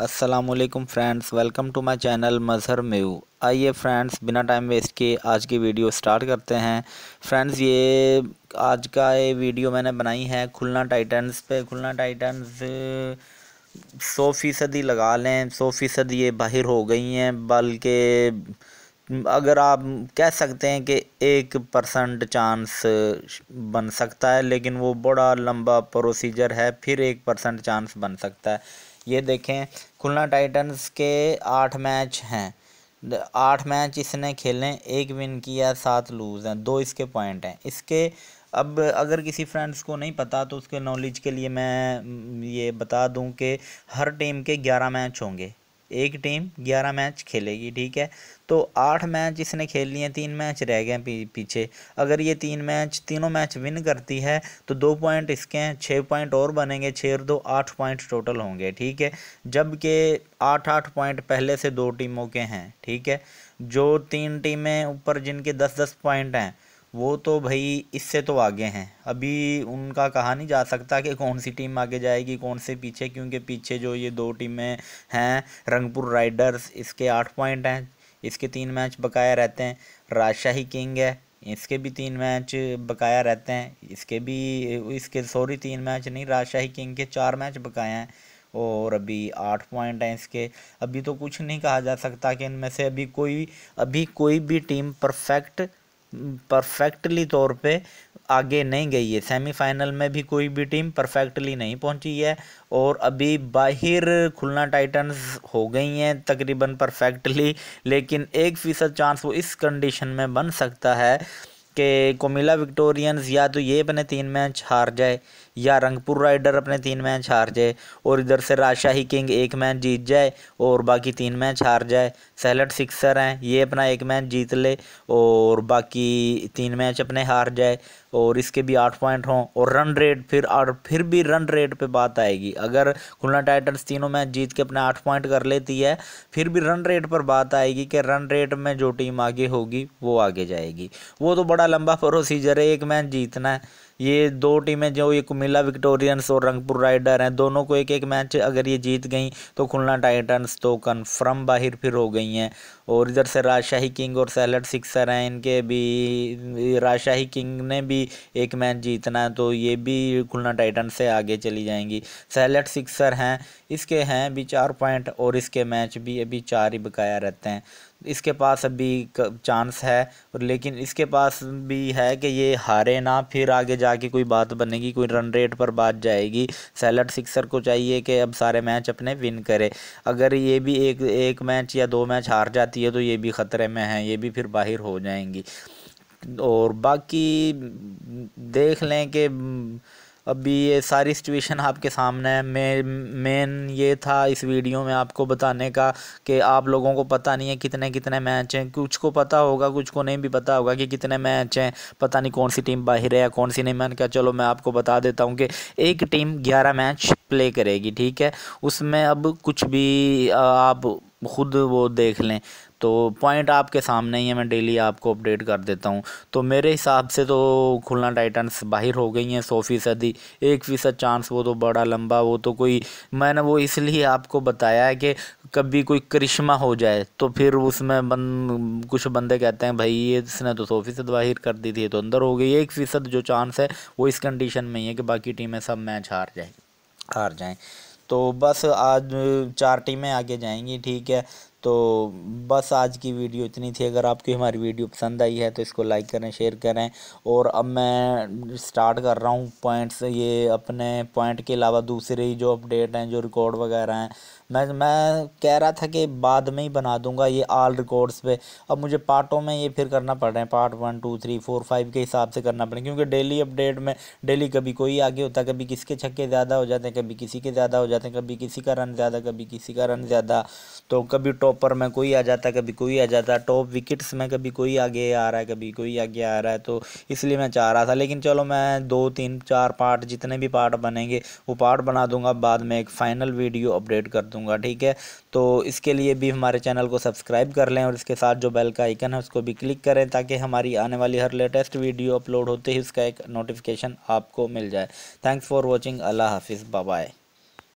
السلام علیکم friends welcome to my channel Mazhar Meo آئیے فرینڈز بنا ٹائم ویسٹ کے آج کی ویڈیو سٹارٹ کرتے ہیں فرینڈز یہ آج کا یہ ویڈیو میں نے بنائی ہے کھلنا ٹائٹنز پہ کھلنا ٹائٹنز سو فیصد ہی لگا لیں سو فیصد یہ باہر ہو گئی ہیں بلکہ اگر آپ کہہ سکتے ہیں کہ ایک پرسنٹ چانس بن سکتا ہے لیکن وہ بڑا لمبا پروسیجر ہے پھر ایک پرسنٹ چانس بن سکتا ہے یہ دیکھیں کھلنا ٹائٹنز کے آٹھ میچ ہیں آٹھ میچ اس نے کھیلیں ایک ون کیا سات لوز ہیں دو اس کے پوائنٹ ہیں اس کے اب اگر کسی فرینڈس کو نہیں پتا تو اس کے نالج کے لیے میں یہ بتا دوں کہ ہر ٹیم کے گیارہ میچ ہوں گے ایک ٹیم گیارہ میچ کھیلے گی ٹھیک ہے تو آٹھ میچ اس نے کھیل لیے ہیں تین میچ رہ گئے ہیں پیچھے اگر یہ تین میچ تینوں میچ ون کرتی ہے تو دو پوائنٹ اس کے ہیں چھ پوائنٹ اور بنیں گے چھ اور دو آٹھ پوائنٹ ٹوٹل ہوں گے ٹھیک ہے جب کہ آٹھ آٹھ پوائنٹ پہلے سے دو ٹیموں کے ہیں ٹھیک ہے جو تین ٹیمیں اوپر جن کے دس دس پوائنٹ ہیں وہ تو بھائی اس سے تو آگے ہیں ابھی ان کا کہا نہیں جا سکتا کہ کون سی ٹیم آگے جائے گی کون سے پیچھے کیونکہ پیچھے جو یہ دو ٹیمیں ہیں رنگ پور رائڈرز اس کے آٹھ پوائنٹ ہیں اس کے تین میچ بکایا رہتے ہیں راج کنگ ہے اس کے بھی تین میچ بکایا رہتے ہیں اس کے بھی اس کے سوری تین میچ نہیں راج کنگ کے چار میچ بقایا ہیں اور ابھی آٹھ پوائنٹ ہیں اس کے ابھی تو کچھ نہیں کہا جا سکتا کہ ان میں سے ابھی کوئی ابھی کوئی بھی ٹیم پرفیکٹ پرفیکٹلی طور پہ آگے نہیں گئی ہے سیمی فائنل میں بھی کوئی بھی ٹیم پرفیکٹلی نہیں پہنچی ہے اور ابھی باہر کھلنا ٹائٹنز ہو گئی ہیں تقریباً پرفیکٹلی لیکن ایک فیصد چانس وہ اس کنڈیشن میں بن سکتا ہے کہ کومیلا وکٹورینز یا تو یہ بنے تین میچ ہار جائے یا رنگ پور رائڈر اپنے تین میچ ہار جائے اور ادھر سے راشاہی کنگ ایک میچ جیت جائے اور باقی تین میچ ہار جائے سیلٹ سکسر ہیں یہ اپنا ایک میچ جیت لے اور باقی تین میچ اپنے ہار جائے اور اس کے بھی آٹھ پوائنٹ ہوں اور رن ریٹ پھر اور پھر بھی رن ریٹ پہ بات آئے گی اگر کھلنا ٹائٹنس تینوں میچ جیت کے اپنے آٹھ پوائنٹ کر لیتی ہے پھر بھی رن ریٹ پر بات آئے گی کہ رن ریٹ میں جو ٹیم آگے ہوگی وہ آگے جائے گی وہ تو بڑا لمبا پروسیجر ہے ایک میچ جیتنا ہے یہ دو ٹیمیں جو ایک میلا وکٹورینس اور رنگ پور رائڈر ہیں دونوں کو ایک ایک میچ اگر یہ جیت گئیں تو کھلنا ٹائٹنس تو کنفرم باہر پھر ہو گئی ہیں اور ادھر سے راج شاہی کنگ اور سیلٹ سکسر ہیں ان کے بھی راج شاہی کنگ نے بھی ایک میچ جیتنا ہے تو یہ بھی کھلنا ٹائٹن سے آگے چلی جائیں گی سیلٹ سکسر ہیں اس کے ہیں بھی چار پوائنٹ اور اس کے میچ بھی ابھی چار ہی بکایا رہتے ہیں اس کے پاس ابھی چانس ہے لیکن اس کے پاس بھی ہے کہ یہ ہارے نہ پھر آگے جا کے کوئی بات بنے گی کوئی رن ریٹ پر بات جائے گی سیلٹ سکسر کو چاہیے کہ اب سارے میچ اپنے ون کرے اگر یہ بھی ایک ایک میچ یا دو میچ ہار جاتی ہے تو یہ بھی خطرے میں ہیں یہ بھی پھر باہر ہو جائیں گی اور باقی دیکھ لیں کہ ابھی یہ ساری سچویشن آپ کے سامنے ہے میں مین یہ تھا اس ویڈیو میں آپ کو بتانے کا کہ آپ لوگوں کو پتہ نہیں ہے کتنے کتنے میچ ہیں کچھ کو پتہ ہوگا کچھ کو نہیں بھی پتہ ہوگا کہ کتنے میچ ہیں پتہ نہیں کون سی ٹیم باہر ہے کون سی نہیں میں نے کہا چلو میں آپ کو بتا دیتا ہوں کہ ایک ٹیم گیارہ میچ پلے کرے گی ٹھیک ہے اس میں اب کچھ بھی آپ خود وہ دیکھ لیں تو پوائنٹ آپ کے سامنے ہی ہے میں ڈیلی آپ کو اپڈیٹ کر دیتا ہوں تو میرے حساب سے تو کھلنا ٹائٹنس باہر ہو گئی ہیں سو فیصدی ایک فیصد چانس وہ تو بڑا لمبا وہ تو کوئی میں نے وہ اس لیے آپ کو بتایا ہے کہ کبھی کوئی کرشمہ ہو جائے تو پھر اس میں بند کچھ بندے کہتے ہیں بھائی یہ اس نے تو سو فیصد باہر کر دی تھی تو اندر ہو گئی ایک فیصد جو چانس ہے وہ اس کنڈیشن میں ہی ہے کہ باقی ٹیمیں سب میچ ہار جائیں ہار جائیں تو بس آج چار ٹیمیں آگے جائیں گی ٹھیک ہے تو بس آج کی ویڈیو اتنی تھی اگر آپ کی ہماری ویڈیو پسند آئی ہے تو اس کو لائک کریں شیئر کریں اور اب میں سٹارٹ کر رہا ہوں پوائنٹس یہ اپنے پوائنٹ کے علاوہ دوسرے ہی جو اپڈیٹ ہیں جو ریکارڈ وغیرہ ہیں میں میں کہہ رہا تھا کہ بعد میں ہی بنا دوں گا یہ آل ریکارڈس پہ اب مجھے پارٹوں میں یہ پھر کرنا پڑ رہے ہیں part one two three four five کے حساب سے کرنا پڑے کیونکہ ڈیلی اپ ڈیٹ میں ڈیلی کبھی کوئی آگے ہوتا ہے کبھی کس کے چھکے زیادہ ہو جاتے ہیں کبھی کسی کے زیادہ ہو جاتے ہیں کبھی کسی کا رن زیادہ کبھی کسی کا رن زیادہ تو کبھی ٹاپ ٹاپر میں کوئی آ جاتا ہے کبھی کوئی آ جاتا ہے ٹاپ وکٹس میں کبھی کوئی آگے آ رہا ہے کبھی کوئی آگے آ رہا ہے تو اس لیے میں چاہ رہا تھا لیکن چلو میں دو تین چار پارٹ جتنے بھی پارٹ بنیں گے وہ پارٹ بنا دوں گا بعد میں ایک فائنل ویڈیو اپ ڈیٹ کر دوں گا ٹھیک ہے تو اس کے لیے بھی ہمارے چینل کو سبسکرائب کر لیں اور اس کے ساتھ جو بیل کا آئکن ہے اس کو بھی کلک کریں تاکہ ہماری آنے والی ہر لیٹسٹ ویڈیو اپلوڈ ہوتے ہی اس کا ایک نوٹیفیکیشن آپ کو مل جائے تھینکس فار واچنگ اللہ حافظ بابائے